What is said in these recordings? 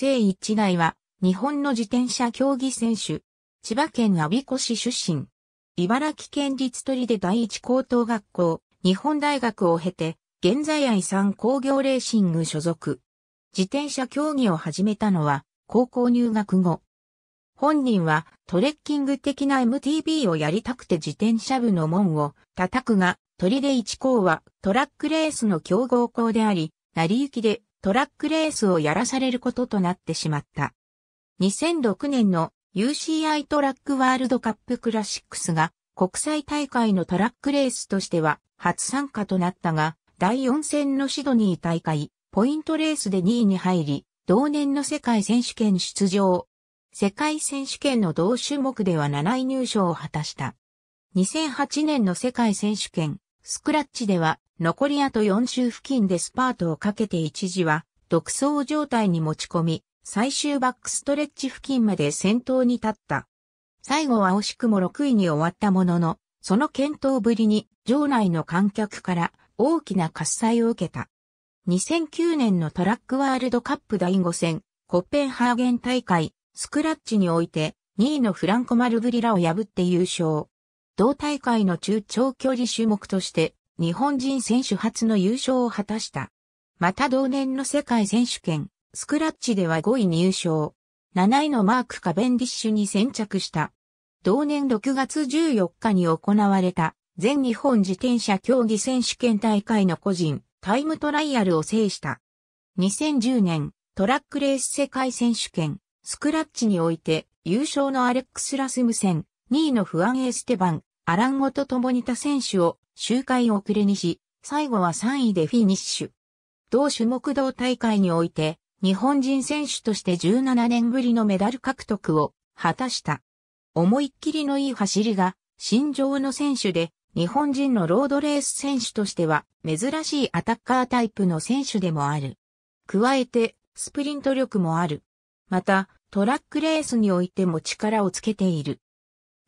聖一代は、日本の自転車競技選手、千葉県阿鼻子市出身、茨城県立取出第一高等学校、日本大学を経て、現在愛産工業レーシング所属。自転車競技を始めたのは、高校入学後。本人はトレッキング的な MTB をやりたくて自転車部の門を叩くが、取出一校はトラックレースの強豪校であり、成り行きでトラックレースをやらされることとなってしまった。2006年の UCI トラックワールドカップクラシックスが国際大会のトラックレースとしては初参加となったが、第4戦のシドニー大会、ポイントレースで2位に入り、同年の世界選手権出場。世界選手権の同種目では7位入賞を果たした。2008年の世界選手権、スクラッチでは残りあと4周付近でスパートをかけて一時は、独走状態に持ち込み、最終バックストレッチ付近まで先頭に立った。最後は惜しくも6位に終わったものの、その検討ぶりに、場内の観客から大きな喝采を受けた。2009年のトラックワールドカップ第5戦、コッペンハーゲン大会、スクラッチにおいて、2位のフランコ・マルブリラを破って優勝。同大会の中長距離種目として、日本人選手初の優勝を果たした。また同年の世界選手権、スクラッチでは5位入賞。7位のマーク・カベンディッシュに先着した。同年6月14日に行われた全日本自転車競技選手権大会の個人タイムトライアルを制した。2010年トラックレース世界選手権スクラッチにおいて優勝のアレックス・ラスムセン、2位のフアン・エステバン、アランゴと共に他選手を周回遅れにし、最後は3位でフィニッシュ。同種目同大会において、日本人選手として17年ぶりのメダル獲得を果たした。思いっきりのいい走りが、心上の選手で、日本人のロードレース選手としては、珍しいアタッカータイプの選手でもある。加えて、スプリント力もある。また、トラックレースにおいても力をつけている。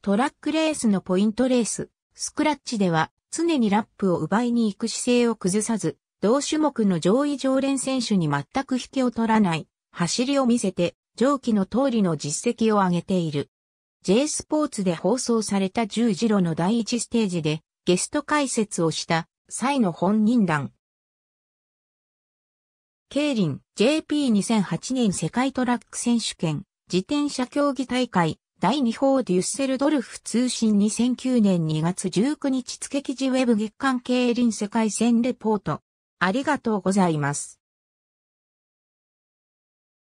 トラックレースのポイントレース、スクラッチでは常にラップを奪いに行く姿勢を崩さず、同種目の上位常連選手に全く引けを取らない走りを見せて上記の通りの実績を上げている。J スポーツで放送された十字路の第一ステージでゲスト解説をした際の本人談。リン JP2008 年世界トラック選手権自転車競技大会第2報デュッセルドルフ通信2009年2月19日付記事ウェブ月間営臨世界戦レポート。ありがとうございます。